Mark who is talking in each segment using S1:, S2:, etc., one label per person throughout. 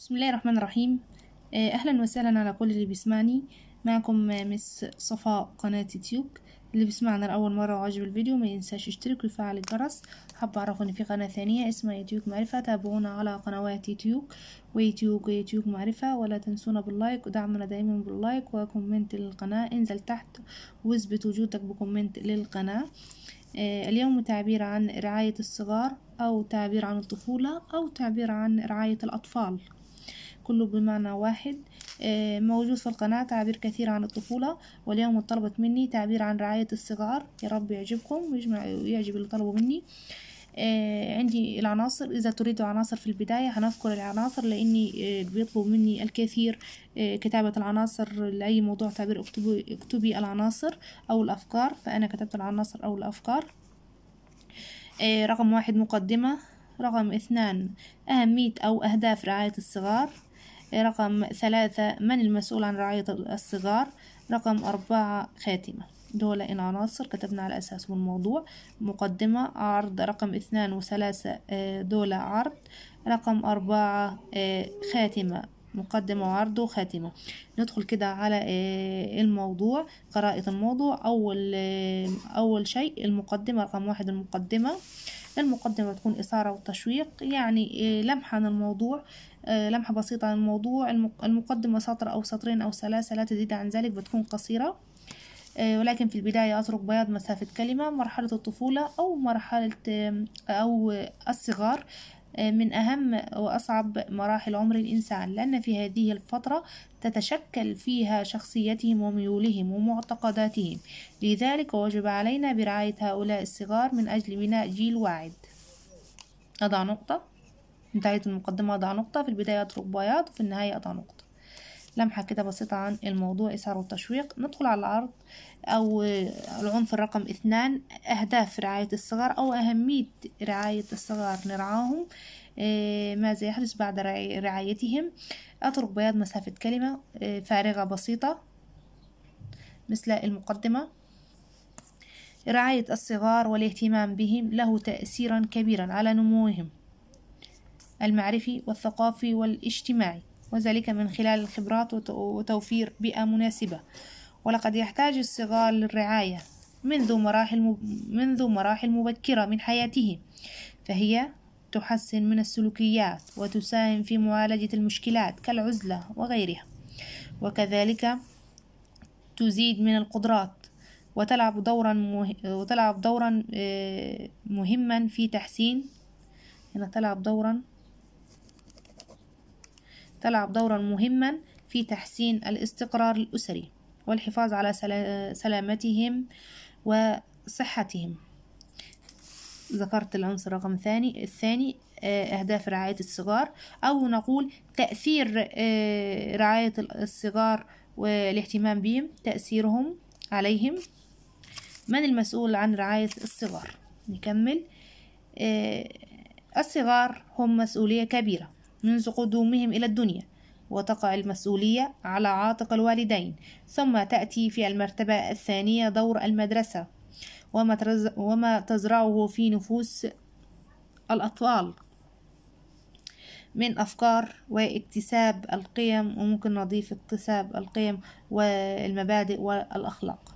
S1: بسم الله الرحمن الرحيم آه، أهلا وسهلا على كل اللي بيسمعني معكم مس صفاء قناة تيوك اللي بيسمعنا لأول مرة وعجب الفيديو ما ينساش يشترك ويفعل الجرس حابة أعرف إن في قناة ثانية اسمها يوتيوب معرفة تابعونا على قنوات يوتيوب ويوتيوب يوتيوب معرفة ولا تنسونا باللايك ودعمنا دايما باللايك وكومنت للقناة انزل تحت واثبت وجودك بكومنت للقناة آه، اليوم تعبير عن رعاية الصغار أو تعبير عن الطفولة أو تعبير عن رعاية الأطفال كله بمعنى واحد آه، موجود في القناة تعبير كثير عن الطفولة واليوم اتطلبت مني تعبير عن رعاية الصغار يا رب يعجبكم ويجمع ويعجب اللي طلبوا مني آه، عندي العناصر إذا تريدوا عناصر في البداية هنذكر العناصر لأني آه، بيطلبوا مني الكثير كتابة العناصر لأي موضوع تعبير اكتبي, اكتبي العناصر أو الأفكار فأنا كتبت العناصر أو الأفكار رقم واحد مقدمة رقم اثنان أهمية أو أهداف رعاية الصغار رقم ثلاثة من المسؤول عن رعاية الصغار رقم أربعة خاتمة دول العناصر كتبنا على أساسهم الموضوع مقدمة عرض رقم اثنان وثلاثة آه، دول عرض رقم أربعة آه، خاتمة مقدمة وعرض وخاتمة ندخل كده على آه، الموضوع قراءة الموضوع أول أول شيء المقدمة رقم واحد المقدمة المقدمة تكون إثارة وتشويق يعني لمحة عن الموضوع آه، لمحة بسيطة عن الموضوع المقدمة سطر أو سطرين أو ثلاثة لا تزيد عن ذلك بتكون قصيرة آه، ولكن في البداية أترك بياض مسافة كلمة مرحلة الطفولة أو مرحلة آه، أو الصغار من أهم وأصعب مراحل عمر الإنسان لأن في هذه الفترة تتشكل فيها شخصيتهم وميولهم ومعتقداتهم لذلك وجب علينا برعاية هؤلاء الصغار من أجل بناء جيل واعد أضع نقطة نهاية المقدمة أضع نقطة في البداية أترك بياض وفي النهاية أضع نقطة لمحة كده بسيطة عن الموضوع إسعار والتشويق ندخل على العرض أو العنف الرقم اثنان أهداف رعاية الصغار أو أهمية رعاية الصغار نرعاهم إيه، ماذا يحدث بعد رعايتهم أترك بياض مسافة كلمة إيه، فارغة بسيطة مثل المقدمة رعاية الصغار والاهتمام بهم له تأثيرا كبيرا على نموهم المعرفي والثقافي والاجتماعي وذلك من خلال الخبرات وتوفير بيئة مناسبة ولقد يحتاج الصغار للرعاية منذ مراحل منذ مراحل مبكرة من حياتهم فهي تحسن من السلوكيات وتساهم في معالجة المشكلات كالعزلة وغيرها وكذلك تزيد من القدرات وتلعب دورا مه... وتلعب دورا آه، مهما في تحسين هنا تلعب دورا تلعب دورا مهما في تحسين الاستقرار الأسري والحفاظ على سلامتهم وصحتهم ذكرت العنصر رقم ثاني الثاني آه، أهداف رعاية الصغار أو نقول تأثير آه، رعاية الصغار والاهتمام بهم تأثيرهم عليهم من المسؤول عن رعاية الصغار نكمل آه، الصغار هم مسؤولية كبيرة منذ قدومهم إلى الدنيا وتقع المسؤولية على عاتق الوالدين ثم تأتي في المرتبة الثانية دور المدرسة وما تزرعه في نفوس الأطفال من أفكار واكتساب القيم وممكن نضيف اكتساب القيم والمبادئ والأخلاق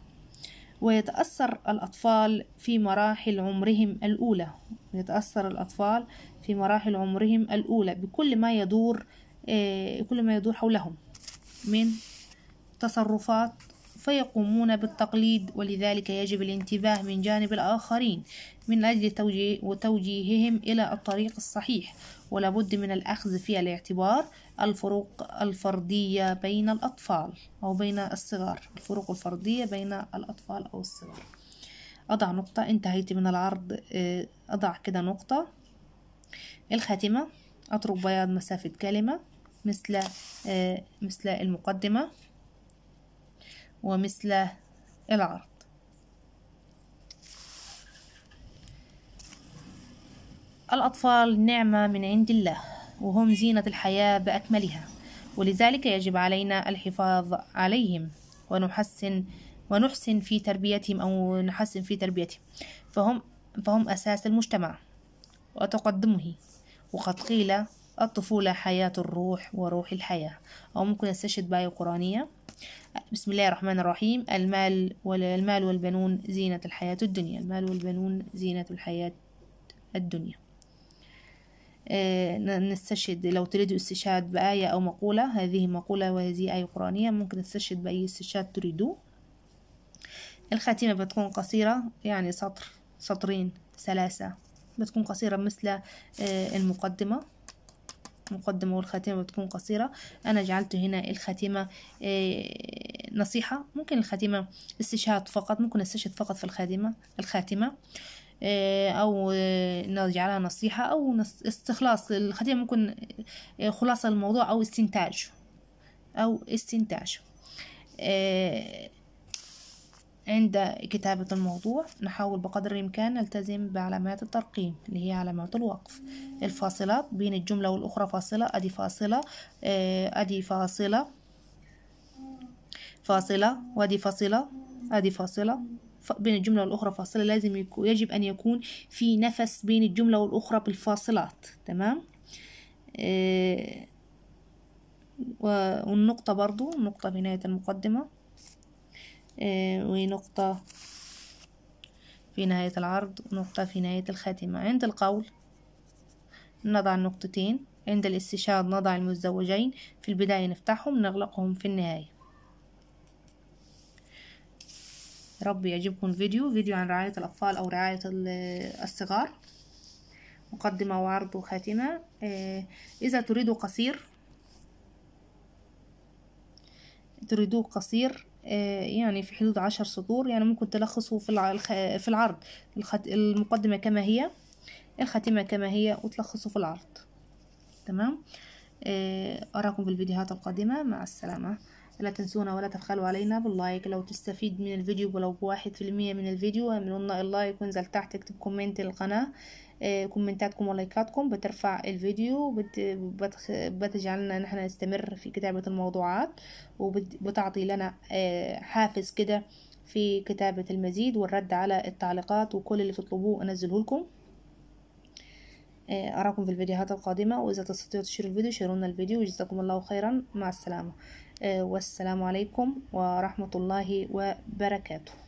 S1: ويتأثر الأطفال في مراحل عمرهم الأولى يتأثر الأطفال في مراحل عمرهم الأولى بكل ما يدور آه، كل ما يدور حولهم من تصرفات فيقومون بالتقليد ولذلك يجب الانتباه من جانب الآخرين من أجل توجيه وتوجيههم إلى الطريق الصحيح ولابد من الأخذ في الاعتبار الفروق الفردية بين الأطفال أو بين الصغار الفروق الفردية بين الأطفال أو الصغار أضع نقطة انتهيت من العرض آه، أضع كده نقطة الخاتمة أترك بياض مسافة كلمة مثل آه، مثل المقدمة ومثل العرض الأطفال نعمة من عند الله وهم زينة الحياة بأكملها ولذلك يجب علينا الحفاظ عليهم ونحسن ونحسن في تربيتهم أو نحسن في تربيتهم فهم فهم أساس المجتمع وتقدمه وقد قيل الطفولة حياة الروح وروح الحياة أو ممكن استشهد بآية قرآنية بسم الله الرحمن الرحيم المال والمال والبنون زينة الحياة الدنيا المال والبنون زينة الحياة الدنيا آه، نستشهد لو تريدوا استشهاد بآية أو مقولة هذه مقولة وهذه آية قرآنية ممكن نستشهد بأي استشهاد تريدوه الخاتمة بتكون قصيرة يعني سطر سطرين ثلاثة بتكون قصيرة مثل آه، المقدمة مقدمة والخاتمة بتكون قصيرة أنا جعلت هنا الخاتمة آه، نصيحة ممكن الخاتمة استشهاد فقط ممكن استشهد فقط في الخاتمة الخاتمة آه، أو آه، نجعلها نصيحة أو استخلاص الخاتمة ممكن خلاصة الموضوع أو استنتاج أو استنتاج عند كتابة الموضوع نحاول بقدر الإمكان نلتزم بعلامات الترقيم اللي هي علامات الوقف الفاصلات بين الجملة والأخرى فاصلة أدي فاصلة آه، أدي فاصلة فاصلة وأدي فاصلة أدي فاصلة بين الجملة والأخرى فاصلة لازم يجب أن يكون في نفس بين الجملة والأخرى بالفاصلات تمام آه، والنقطة برضو النقطة في نهاية المقدمة آه، ونقطة في نهاية العرض ونقطة في نهاية الخاتمة عند القول نضع النقطتين عند الاستشهاد نضع المزدوجين في البداية نفتحهم نغلقهم في النهاية ربي يعجبكم الفيديو فيديو عن رعاية الأطفال أو رعاية الصغار مقدمة وعرض وخاتمة آه، إذا تريدوا قصير تريدوه قصير آه، يعني في حدود عشر سطور يعني ممكن تلخصه في في العرض المقدمة كما هي الخاتمة كما هي وتلخصه في العرض تمام آه، أراكم في الفيديوهات القادمة مع السلامة لا تنسونا ولا تبخلوا علينا باللايك لو تستفيد من الفيديو ولو بواحد في المية من الفيديو اعملوا لنا اللايك وانزل تحت اكتب كومنت للقناة آه، كومنتاتكم ولايكاتكم بترفع الفيديو وبت... بتجعلنا نحن نستمر في كتابة الموضوعات وبتعطي لنا آه، حافز كده في كتابة المزيد والرد على التعليقات وكل اللي تطلبوه أنزله لكم آه، أراكم في الفيديوهات القادمة وإذا تستطيعوا تشيروا الفيديو شيرونا الفيديو وجزاكم الله خيرا مع السلامة والسلام عليكم ورحمة الله وبركاته